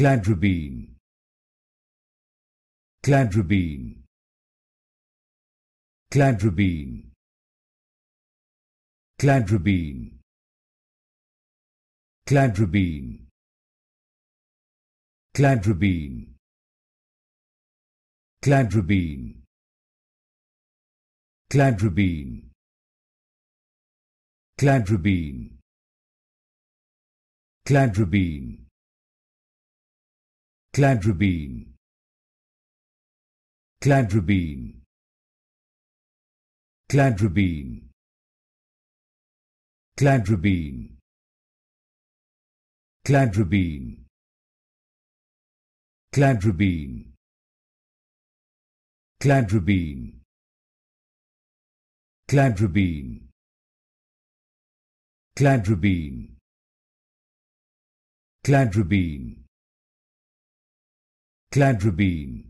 cladribine cladribine cladribine cladribine cladribine cladribine cladribine cladribine cladribine cladribine cladribine cladribine cladribine cladribine cladribine cladribine cladribine cladribine cladribine cladribine cladribine